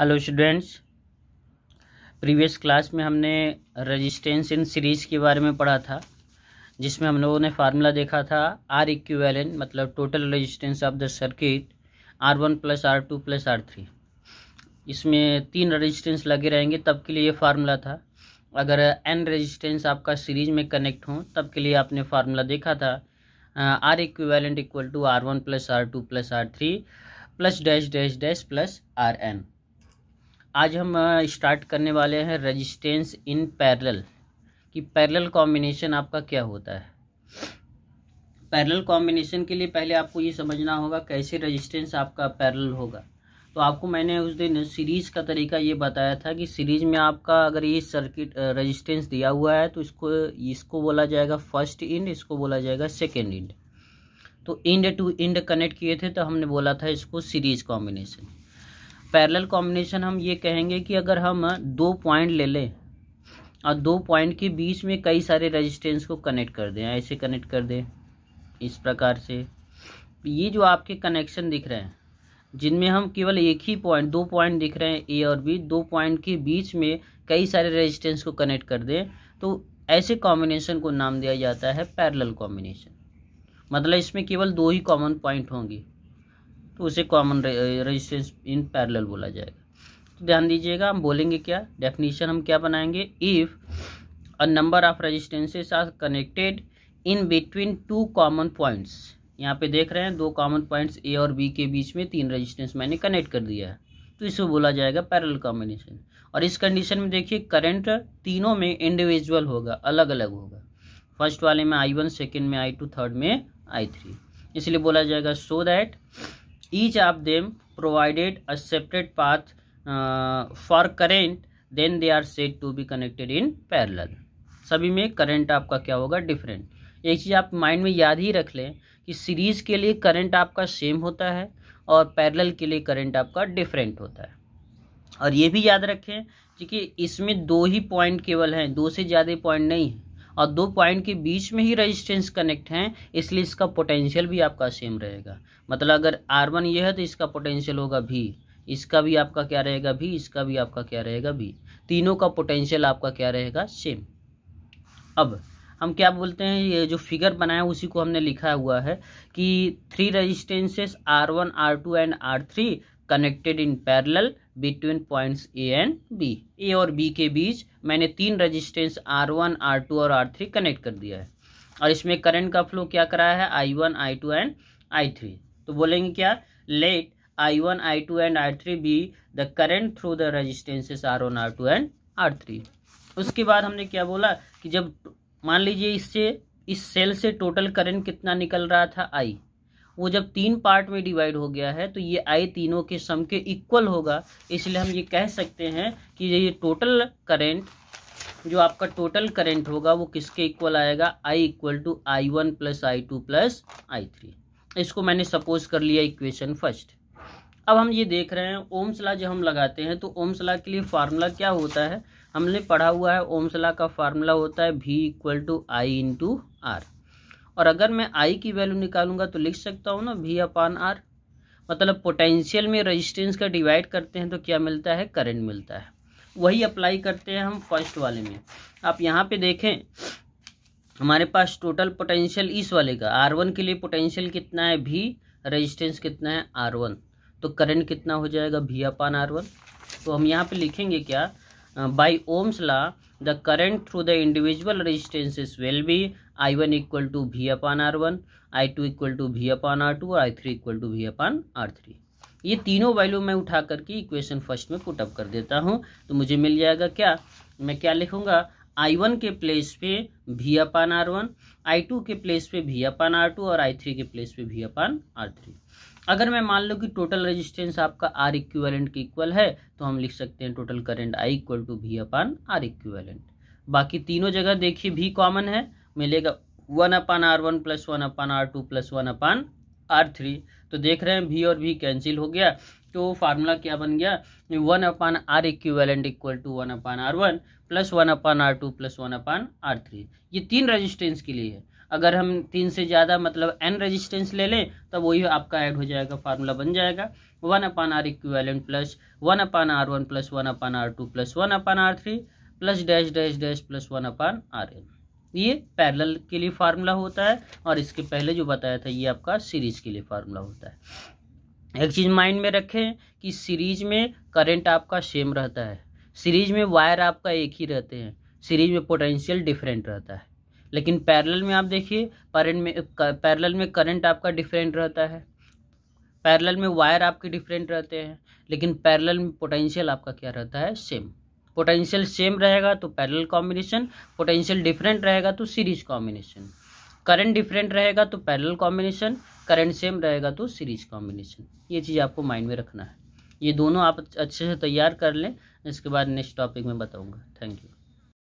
hello students previous class में हमने resistance in series के बारे में पढ़ा था जिसमें हम लोगों ने फार्मूला देखा था आर इक्वेलेंट मतलब total resistance of the circuit R one plus R two plus R three इसमें तीन रेजिस्टेंस लगे रहेंगे तब के लिए ये फार्मूला था अगर एन रजिस्टेंस आपका सीरीज में कनेक्ट हो तब के लिए आपने फार्मूला देखा था R equivalent equal to R one plus R two plus R three plus dash dash dash plus R N आज हम स्टार्ट करने वाले हैं रेजिस्टेंस इन पैरेलल कि पैरेलल कॉम्बिनेशन आपका क्या होता है पैरेलल कॉम्बिनेशन के लिए पहले आपको ये समझना होगा कैसे रेजिस्टेंस आपका पैरेलल होगा तो आपको मैंने उस दिन सीरीज़ का तरीका ये बताया था कि सीरीज़ में आपका अगर ये सर्किट रेजिस्टेंस दिया हुआ है तो इसको इसको बोला जाएगा फर्स्ट इंड इसको बोला जाएगा सेकेंड इंड तो इंड टू इंड कनेक्ट किए थे तो हमने बोला था इसको सीरीज़ कॉम्बिनेशन पैरेलल कॉम्बिनेशन हम ये कहेंगे कि अगर हम दो पॉइंट ले लें और दो पॉइंट के बीच में कई सारे रेजिस्टेंस को कनेक्ट कर दें ऐसे कनेक्ट कर दें इस प्रकार से ये जो आपके कनेक्शन दिख रहे हैं जिनमें हम केवल एक ही पॉइंट दो पॉइंट दिख रहे हैं ए और बी दो पॉइंट के बीच में कई सारे रेजिस्टेंस को कनेक्ट कर दें तो ऐसे कॉम्बिनेशन को नाम दिया जाता है पैरेलल कॉम्बिनेशन मतलब इसमें केवल दो ही कॉमन पॉइंट होंगे तो उसे कॉमन रेजिस्टेंस इन पैरेलल बोला जाएगा तो ध्यान दीजिएगा हम बोलेंगे क्या डेफिनेशन हम क्या बनाएंगे if a number of resistances are connected in between two common points यहाँ पे देख रहे हैं दो कॉमन पॉइंट्स ए और बी के बीच में तीन रेजिस्टेंस मैंने कनेक्ट कर दिया है तो इसे बोला जाएगा पैरल कॉम्बिनेशन और इस कंडीशन में देखिए करंट तीनों में इंडिविजुअल होगा अलग अलग होगा फर्स्ट वाले में आई वन सेकेंड में आई टू थर्ड में आई थ्री इसलिए बोला जाएगा so that each of them provided a separate path uh, for current then they are said to be connected in parallel सभी में करंट आपका क्या होगा डिफरेंट एक चीज़ आप माइंड में याद ही रख लें कि सीरीज़ के लिए करंट आपका सेम होता है और पैरेलल के लिए करंट आपका डिफरेंट होता है और ये भी याद रखें कि इसमें दो ही पॉइंट केवल हैं दो से ज़्यादा पॉइंट नहीं है और दो पॉइंट के बीच में ही रजिस्टेंस कनेक्ट हैं इसलिए इसका पोटेंशियल भी आपका सेम रहेगा मतलब अगर आर वन ये है तो इसका पोटेंशियल होगा भी इसका भी आपका क्या रहेगा भी इसका भी आपका क्या रहेगा भी तीनों का पोटेंशियल आपका क्या रहेगा सेम अब हम क्या बोलते हैं ये जो फिगर बनाया उसी को हमने लिखा हुआ है कि three resistances R one R two and R three connected in parallel between points A and B A और बी के बीच मैंने तीन रजिस्टेंस आर वन आर टू और आर थ्री कनेक्ट कर दिया है और इसमें करंट का फ्लो क्या कराया है I one I two and I three तो बोलेंगे क्या let I one I two and R three be the current through the resistances R one R two and R three उसके बाद हमने क्या बोला कि जब मान लीजिए इससे इस सेल से टोटल करंट कितना निकल रहा था आई वो जब तीन पार्ट में डिवाइड हो गया है तो ये आई तीनों के सम के इक्वल होगा इसलिए हम ये कह सकते हैं कि ये टोटल करेंट जो आपका टोटल करेंट होगा वो किसके इक्वल आएगा I equal to I one plus I two plus I three इसको मैंने सपोज कर लिया इक्वेशन फर्स्ट अब हम ये देख रहे हैं ओम्सला जब हम लगाते हैं तो ओम्सला के लिए फार्मूला क्या होता है हमने पढ़ा हुआ है ओम्सला का फार्मूला होता है भी equal to I into R और अगर मैं आई की वैल्यू निकालूंगा तो लिख सकता हूँ ना वी अपान आर मतलब पोटेंशियल में रजिस्टेंस का डिवाइड करते हैं तो क्या मिलता है करेंट मिलता है वही अप्लाई करते हैं हम फर्स्ट वाले में आप यहाँ पर देखें हमारे पास टोटल पोटेंशियल इस वाले का आर वन के लिए पोटेंशियल कितना है भी रेजिस्टेंस कितना है आर वन तो करंट कितना हो जाएगा भी अपान आर वन तो हम यहाँ पे लिखेंगे क्या by Ohm's law the current through the individual resistances will be I one equal to V upon R one I two equal to V upon R two और I three equal to V upon R three ये तीनों value मैं उठा करके equation first में put up कर देता हूँ तो मुझे मिल जाएगा क्या मैं क्या लिखूंगा आई वन के प्लेस पे V upon R one I two के प्लेस पे वी अपान आर टू और आई थ्री के प्लेस पे वी अपान आर थ्री अगर मैं मान लूँ कि टोटल रेजिस्टेंस आपका आर इक्वेलेंट के इक्वल है तो हम लिख सकते हैं total current I equal to V upon R equivalent बाकी तीनों जगह देखिए भी कॉमन है मिलेगा one upon R one plus one upon R two plus one upon R three तो देख रहे हैं भी और भी कैंसिल हो गया तो फार्मूला क्या बन गया one upon R equivalent equal to one upon R one plus one upon R two plus one upon R three ये तीन रजिस्टेंस के लिए है अगर हम तीन से ज़्यादा मतलब एन रेजिस्टेंस ले लें तब वही आपका ऐड हो जाएगा फार्मूला बन जाएगा one upon R equivalent plus one upon R one plus one upon R two plus one upon R three plus dash dash dash plus one upon R N ये पैरेलल के लिए formula होता है और इसके पहले जो बताया था ये आपका सीरीज के लिए फार्मूला होता है एक चीज़ माइंड में रखें कि सीरीज में करंट आपका सेम रहता है सीरीज में वायर आपका एक ही रहते हैं सीरीज में पोटेंशियल डिफरेंट रहता है लेकिन पैरेलल में आप देखिए करंट में पैरेलल में करंट आपका डिफरेंट रहता है पैरेलल में वायर आपके डिफरेंट रहते हैं लेकिन पैरेलल में पोटेंशियल आपका क्या रहता है सेम पोटेंशियल सेम रहेगा तो पैरेलल कॉम्बिनेशन पोटेंशियल डिफरेंट रहेगा तो सीरीज कॉम्बिनेशन करंट डिफरेंट रहेगा तो पैरेलल कॉम्बिनेशन करंट सेम रहेगा तो सीरीज कॉम्बिनेशन ये चीज़ आपको माइंड में रखना है ये दोनों आप अच्छे से तैयार कर लें इसके बाद नेक्स्ट टॉपिक में बताऊँगा थैंक यू